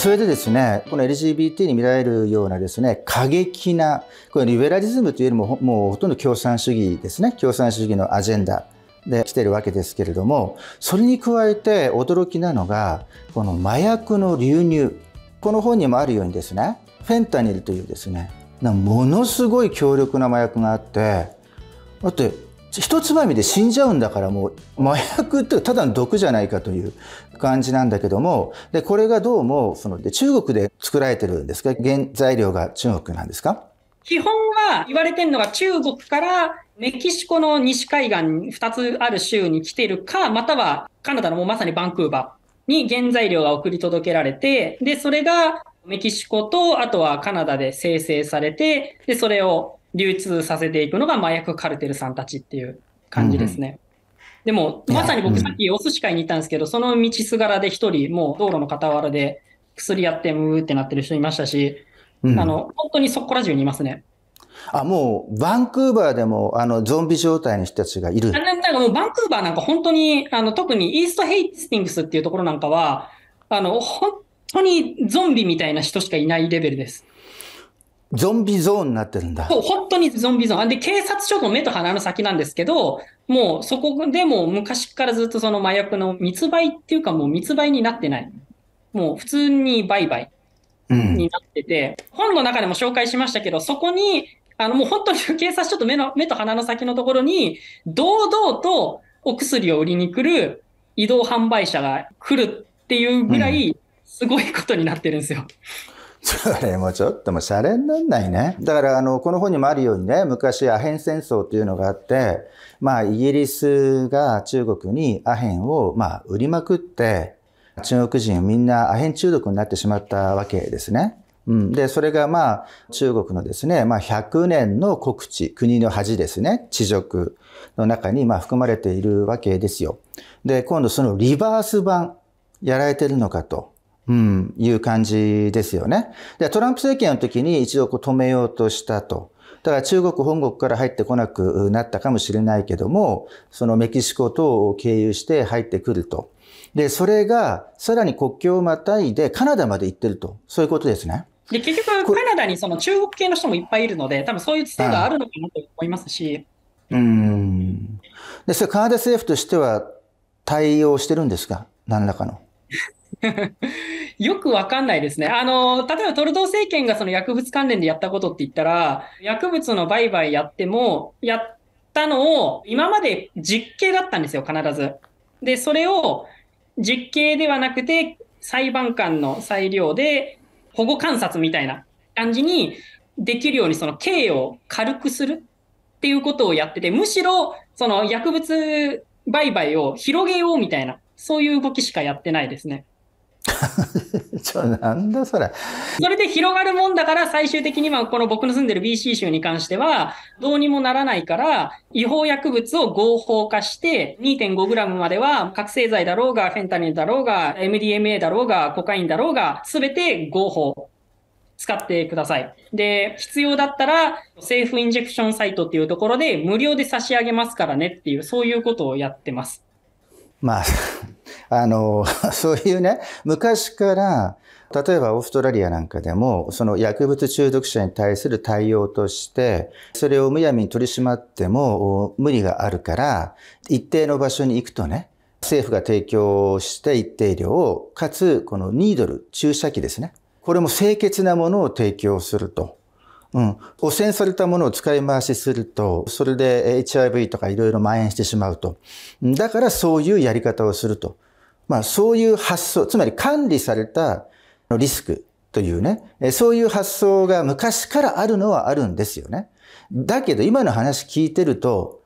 それでですね、この LGBT に見られるようなですね、過激な、これリベラリズムというよりも、もうほとんど共産主義ですね、共産主義のアジェンダで来てるわけですけれども、それに加えて驚きなのが、この麻薬の流入、この本にもあるようにですね、フェンタニルというですね、ものすごい強力な麻薬があって、だって一つまみで死んじゃうんだからもう麻薬ってただの毒じゃないかという感じなんだけども、で、これがどうも、その、中国で作られてるんですか原材料が中国なんですか基本は言われてるのが中国からメキシコの西海岸に2つある州に来てるか、またはカナダのもうまさにバンクーバーに原材料が送り届けられて、で、それがメキシコと、あとはカナダで生成されて、で、それを流通させていくのが麻薬カルテルさんたちっていう感じですね。うん、でも、まさに僕さっきお寿司会に行ったんですけど、その道すがらで一人、もう道路の傍らで薬やってムーってなってる人いましたし、うん、あの、本当にそこら中にいますね。あ、もう、バンクーバーでも、あの、ゾンビ状態の人たちがいる。なんかもう、バンクーバーなんか本当に、あの、特にイーストヘイスティングスっていうところなんかは、あの、本当にゾンビみたいな人しかいないレベルです。ゾンビゾーンになってるんだ。そう、本当にゾンビゾーン。で、警察署の目と鼻の先なんですけど、もうそこでも昔からずっとその麻薬の密売っていうかもう密売になってない。もう普通に売買になってて、うん、本の中でも紹介しましたけど、そこに、あのもう本当に 警察署と目の、目と鼻の先のところに、堂々とお薬を売りに来る移動販売車が来るっていうぐらい、すごいことになってるんですよ。うんそれもちょっともうシャレになんないね。だからあの、この本にもあるようにね、昔アヘン戦争というのがあって、まあイギリスが中国にアヘンをまあ売りまくって、中国人みんなアヘン中毒になってしまったわけですね。うん、で、それがまあ中国のですね、まあ100年の国地、国の恥ですね、地辱の中にまあ含まれているわけですよ。で、今度そのリバース版やられてるのかと。うん、いう感じですよね。で、トランプ政権の時に一度こう止めようとしたと。だから中国本国から入ってこなくなったかもしれないけども、そのメキシコ等を経由して入ってくると。で、それがさらに国境をまたいでカナダまで行ってると。そういうことですね。で、結局カナダにその中国系の人もいっぱいいるので、多分そういうつてがあるのかなと思いますし。うん。で、それカナダ政府としては対応してるんですか何らかの。よくわかんないですね。あの、例えばトルドー政権がその薬物関連でやったことって言ったら、薬物の売買やっても、やったのを、今まで実刑だったんですよ、必ず。で、それを実刑ではなくて、裁判官の裁量で保護観察みたいな感じにできるように、その刑を軽くするっていうことをやってて、むしろ、その薬物売買を広げようみたいな、そういう動きしかやってないですね。ちょ、なんだそれ。それで広がるもんだから、最終的にはこの僕の住んでる BC 州に関しては、どうにもならないから、違法薬物を合法化して、2.5g までは覚醒剤だろうが、フェンタニルだろうが、MDMA だろうが、コカインだろうが、すべて合法。使ってください。で、必要だったら、セーフインジェクションサイトっていうところで無料で差し上げますからねっていう、そういうことをやってます。まあ、あの、そういうね、昔から、例えばオーストラリアなんかでも、その薬物中毒者に対する対応として、それをむやみに取り締まっても無理があるから、一定の場所に行くとね、政府が提供して一定量を、かつこのニードル、注射器ですね。これも清潔なものを提供すると。うん。汚染されたものを使い回しすると、それで HIV とかいろいろ蔓延してしまうと。だからそういうやり方をすると。まあそういう発想、つまり管理されたリスクというね、そういう発想が昔からあるのはあるんですよね。だけど今の話聞いてると、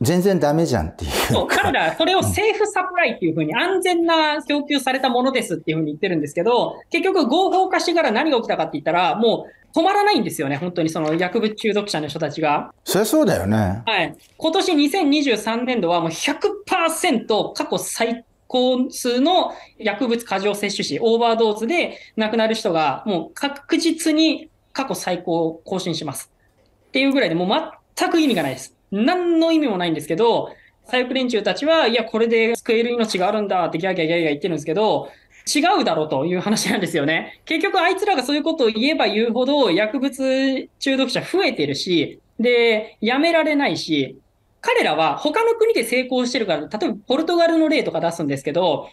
全然ダメじゃんっていう。そう、彼ら、それをセーフサプライっていうふうに、安全な供給されたものですっていうふうに言ってるんですけど、結局合法化してから何が起きたかって言ったら、もう止まらないんですよね、本当にその薬物中毒者の人たちが。そりゃそうだよね。はい。今年2023年度はもう100%過去最高数の薬物過剰摂取し、オーバードーズで亡くなる人がもう確実に過去最高を更新します。っていうぐらいでもう全く意味がないです。何の意味もないんですけど、左翼連中たちは、いや、これで救える命があるんだってギャーギャーギャーギャー言ってるんですけど、違うだろうという話なんですよね。結局あいつらがそういうことを言えば言うほど薬物中毒者増えてるし、で、やめられないし、彼らは他の国で成功してるから、例えばポルトガルの例とか出すんですけど、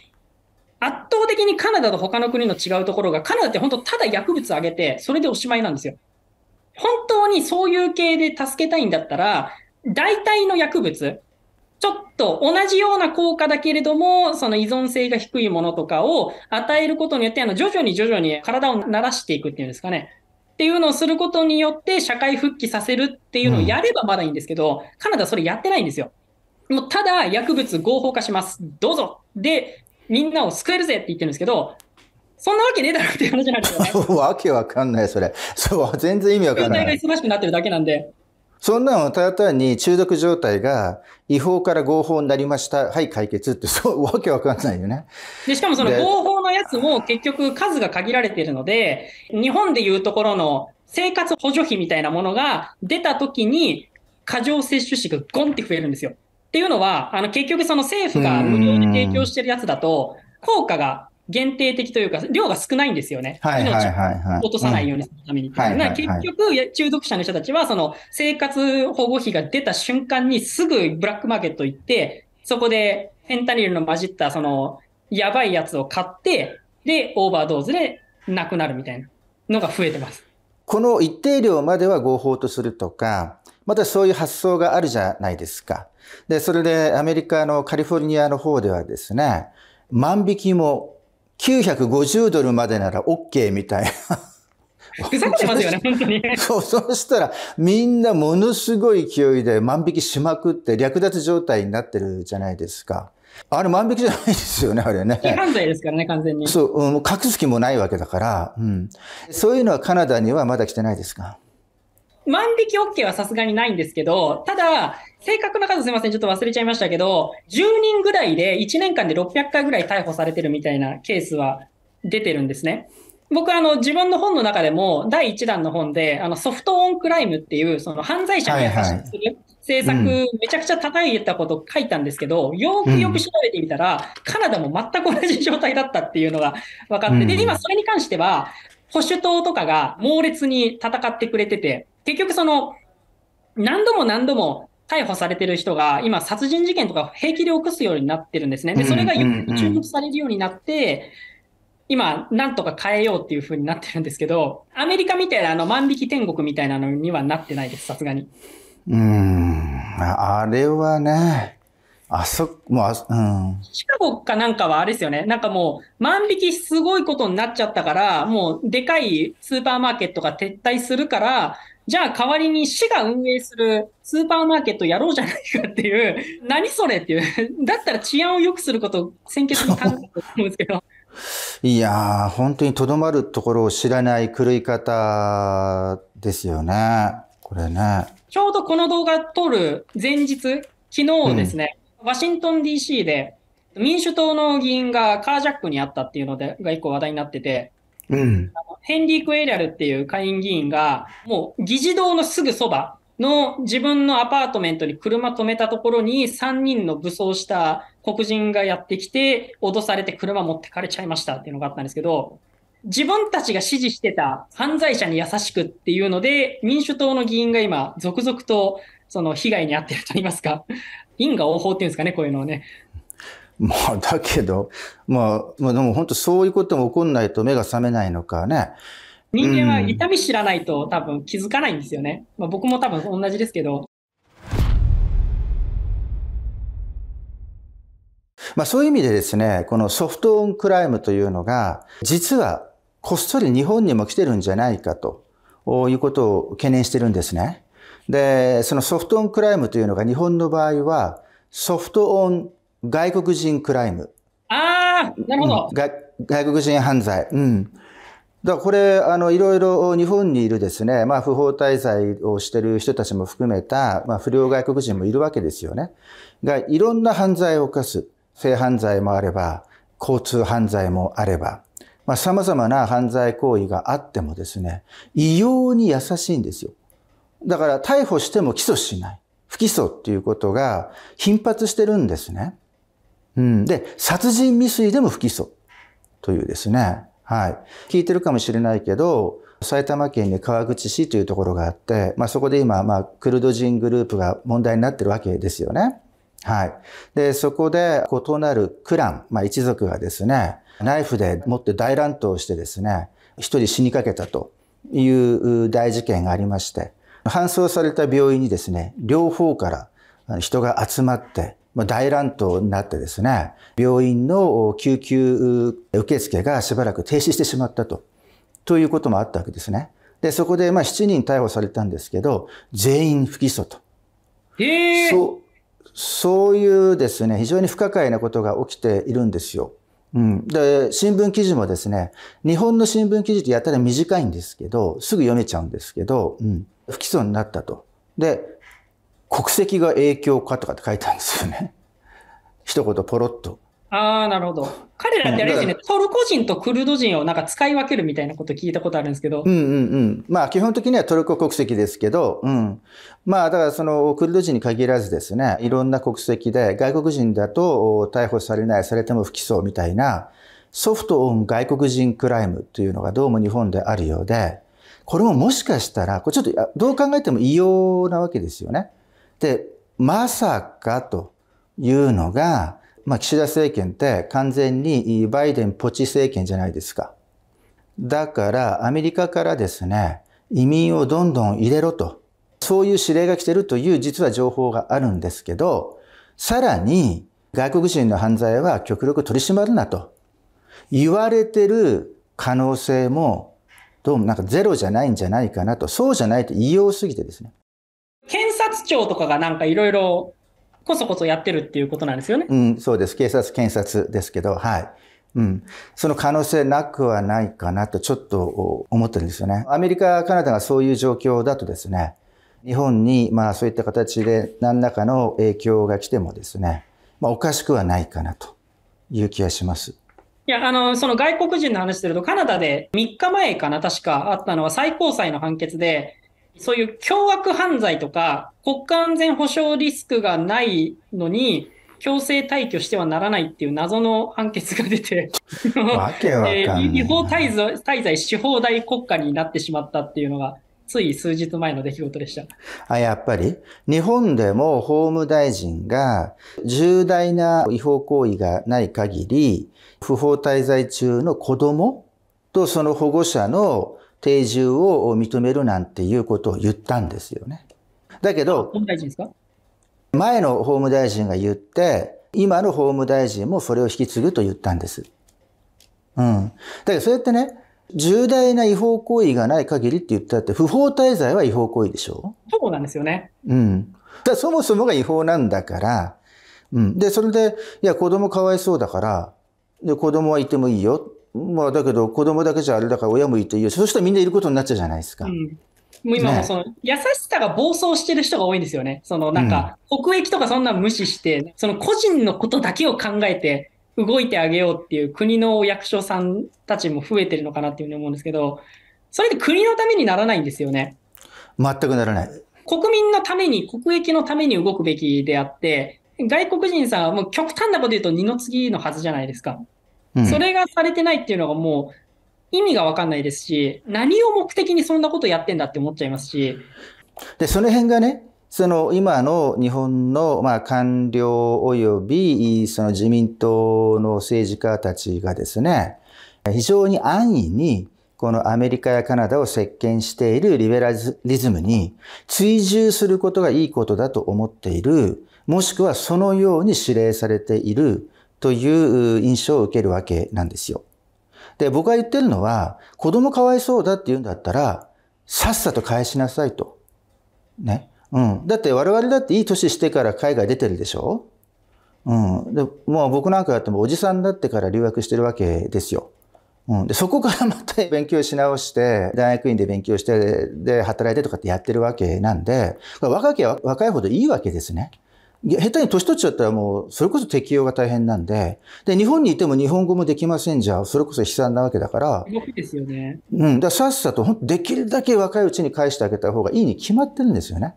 圧倒的にカナダと他の国の違うところが、カナダって本当ただ薬物上げて、それでおしまいなんですよ。本当にそういう系で助けたいんだったら、大体の薬物、ちょっと同じような効果だけれども、その依存性が低いものとかを与えることによって、あの、徐々に徐々に体を慣らしていくっていうんですかね。っていうのをすることによって社会復帰させるっていうのをやればまだいいんですけど、うん、カナダそれやってないんですよ。もうただ薬物合法化します。どうぞで、みんなを救えるぜって言ってるんですけど、そんなわけねえだろって話じ話なんですよね。わけわかんない、それ。そう、全然意味わかんない。状が忙しくなってるだけなんで。そんなのただ単に中毒状態が違法から合法になりました。はい、解決って、そう、わけわかんないよね。で、しかもその合法のやつも結局数が限られているので、日本でいうところの生活補助費みたいなものが出た時に、過剰摂取士がゴンって増えるんですよ。っていうのは、あの結局その政府が無料で提供してるやつだと、効果が限定的というか、量が少ないんですよね。はいはいはいはい、落とさないようにするために。はいはいはい、結局、中毒者の人たちは、その生活保護費が出た瞬間にすぐブラックマーケット行って、そこでフェンタニルの混じった、その、やばいやつを買って、で、オーバードーズで亡くなるみたいなのが増えてます。この一定量までは合法とするとか、またそういう発想があるじゃないですか。で、それでアメリカのカリフォルニアの方ではですね、万引きも950ドルまでなら OK みたいな。ふざけてますよね、本当に。そう、そしたら、みんなものすごい勢いで万引きしまくって、略奪状態になってるじゃないですか。あれ万引きじゃないですよね、あれね。犯罪ですからね、完全に。そう、うん、隠す気もないわけだから、うん。そういうのはカナダにはまだ来てないですか万引き OK はさすがにないんですけど、ただ、正確な数すみません、ちょっと忘れちゃいましたけど、10人ぐらいで1年間で600回ぐらい逮捕されてるみたいなケースは出てるんですね。僕あの自分の本の中でも第1弾の本であのソフトオンクライムっていうその犯罪者が発信する政策、めちゃくちゃ叩いたこと書いたんですけど、よくよく調べてみたら、カナダも全く同じ状態だったっていうのが分かって、で今それに関しては保守党とかが猛烈に戦ってくれてて結局その、何度も何度も逮捕されてる人が、今、殺人事件とか平気で起こすようになってるんですね。で、それが注目されるようになって、今、なんとか変えようっていうふうになってるんですけど、アメリカみたいな、あの、万引き天国みたいなのにはなってないです、さすがに。うん、あれはね、あそ、もうあ、うん。シカゴかなんかはあれですよね。なんかもう、万引きすごいことになっちゃったから、もう、でかいスーパーマーケットが撤退するから、じゃあ代わりに市が運営するスーパーマーケットやろうじゃないかっていう、何それっていう、だったら治安を良くすることを先決に考えたと思うんですけど。いやー、本当にとどまるところを知らない狂い方ですよね、これね。ちょうどこの動画撮る前日、昨日ですね、うん、ワシントン DC で民主党の議員がカージャックにあったっていうのでが一個話題になってて、うん、あのヘンリー・クエリアルっていう下院議員が、もう議事堂のすぐそばの自分のアパートメントに車止めたところに3人の武装した黒人がやってきて、脅されて車持ってかれちゃいましたっていうのがあったんですけど、自分たちが支持してた犯罪者に優しくっていうので、民主党の議員が今、続々とその被害に遭っていると言いますか、因果応報っていうんですかね、こういうのをね。もうだけど、もう、もうでも本当そういうことも起こんないと目が覚めないのかね。人間は痛み知らないと多分気づかないんですよね。まあ、僕も多分同じですけど。まあそういう意味でですね、このソフトオンクライムというのが、実はこっそり日本にも来てるんじゃないかということを懸念してるんですね。で、そのソフトオンクライムというのが日本の場合は、ソフトオン外国人クライム。ああ、なるほど、うん、外国人犯罪。うん。だからこれ、あの、いろいろ日本にいるですね、まあ、不法滞在をしてる人たちも含めた、まあ、不良外国人もいるわけですよね。が、いろんな犯罪を犯す。性犯罪もあれば、交通犯罪もあれば、まあ、様々な犯罪行為があってもですね、異様に優しいんですよ。だから、逮捕しても起訴しない。不起訴っていうことが頻発してるんですね。うん。で、殺人未遂でも不起訴というですね。はい。聞いてるかもしれないけど、埼玉県に川口市というところがあって、まあ、そこで今、まあ、クルド人グループが問題になってるわけですよね。はい。で、そこで異なるクラン、まあ、一族がですね、ナイフで持って大乱闘してですね、一人死にかけたという大事件がありまして、搬送された病院にですね、両方から人が集まって、大乱闘になってですね、病院の救急受付がしばらく停止してしまったと、ということもあったわけですね。で、そこでまあ7人逮捕されたんですけど、全員不起訴と。えー、そう、そういうですね、非常に不可解なことが起きているんですよ。うん、で新聞記事もですね日本の新聞記事ってやたら短いんですけどすぐ読めちゃうんですけど、うん、不起訴になったと。で国籍が影響かとかって書いてあるんですよね。一言ポロっと。ああ、なるほど。彼らってあれですね、トルコ人とクルド人をなんか使い分けるみたいなこと聞いたことあるんですけど。うんうんうん。まあ基本的にはトルコ国籍ですけど、うん。まあだからそのクルド人に限らずですね、いろんな国籍で外国人だと逮捕されない、されても不起訴みたいなソフトオン外国人クライムというのがどうも日本であるようで、これももしかしたら、これちょっとどう考えても異様なわけですよね。で、まさかというのが、まあ、岸田政権って完全にバイデンポチ政権じゃないですか。だからアメリカからですね、移民をどんどん入れろと、そういう指令が来てるという実は情報があるんですけど、さらに外国人の犯罪は極力取り締まるなと言われてる可能性もどうもなんかゼロじゃないんじゃないかなと、そうじゃないと異様すぎてですね。察庁とかがなんかいろいろこそこそやってるっていうことなんですよね。うん、そうです。警察、検察ですけど、はい。うん。その可能性なくはないかなとちょっと思ってるんですよね。アメリカ、カナダがそういう状況だとですね、日本にまあそういった形で何らかの影響が来てもですね、まあおかしくはないかなという気がします。いや、あの、その外国人の話すると、カナダで3日前かな、確かあったのは最高裁の判決で、そういう凶悪犯罪とか、国家安全保障リスクがないのに、強制退去してはならないっていう謎の判決が出て えー、違法滞在滞在司法大国家になってしまったっていうのが、つい数日前の出来事でした。あ、やっぱり日本でも法務大臣が重大な違法行為がない限り、不法滞在中の子供とその保護者の定住を認めるなんていうことを言ったんですよね。だけど、前の法務大臣が言って、今の法務大臣もそれを引き継ぐと言ったんです。うん。だけど、それってね、重大な違法行為がない限りって言ったって、不法滞在は違法行為でしょそうなんですよね。うん。だそもそもが違法なんだから、うん。で、それで、いや、子供かわいそうだから、で、子供はいてもいいよ。まあだけど子供だけじゃあれだから親もいていいよそうしたらみんないることになっちゃうじゃないですか。うんもう今もその、優しさが暴走してる人が多いんですよね。そのなんか、国益とかそんな無視して、その個人のことだけを考えて動いてあげようっていう国の役所さんたちも増えてるのかなっていうふうに思うんですけど、それで国のためにならないんですよね。全くならない。国民のために、国益のために動くべきであって、外国人さんはもう極端なこと言うと二の次のはずじゃないですか。それがされてないっていうのがもう意味が分かんないですし、何を目的にそんなことやってんだって思っちゃいますし。で、その辺がね、その今の日本のまあ官僚及びその自民党の政治家たちがですね、非常に安易にこのアメリカやカナダを席巻しているリベラリズムに追従することがいいことだと思っている、もしくはそのように指令されているという印象を受けるわけなんですよ。で、僕が言ってるのは、子供かわいそうだって言うんだったら、さっさと返しなさいと。ね。うん。だって我々だっていい年してから海外出てるでしょうん。で、もう僕なんかやってもおじさんだってから留学してるわけですよ。うん。で、そこからまた勉強し直して、大学院で勉強して、で、働いてとかってやってるわけなんで、若きは若いほどいいわけですね。下手に年取っちゃったらもう、それこそ適用が大変なんで、で、日本にいても日本語もできませんじゃ、それこそ悲惨なわけだから。動ですよね。うん。ださっさと、できるだけ若いうちに返してあげた方がいいに決まってるんですよね。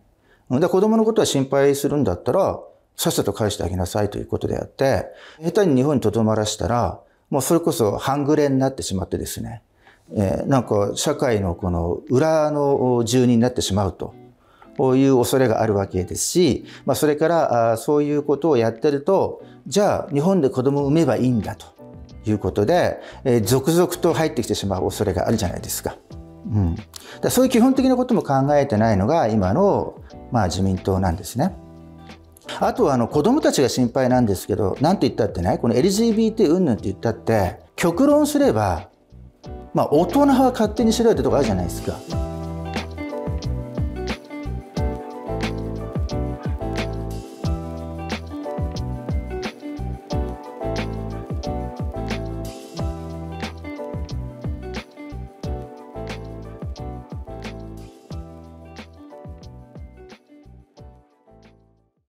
だ子供のことは心配するんだったら、さっさと返してあげなさいということであって、下手に日本にとどまらしたら、もうそれこそ半グレになってしまってですね、えー、なんか社会のこの裏の住人になってしまうと。こういう恐れがあるわけですし、まあ、それからあそういうことをやってるとじゃあ日本で子供を産めばいいんだということで、えー、続々と入ってきてしまう恐れがあるじゃないですか。うん、だそういう基本的なことも考えてないのが今の、まあ、自民党なんですね。あとはあの子供たちが心配なんですけどなんて言ったってねこの LGBT 云々って言ったって極論すれば、まあ、大人は勝手にしろよってとこあるじゃないですか。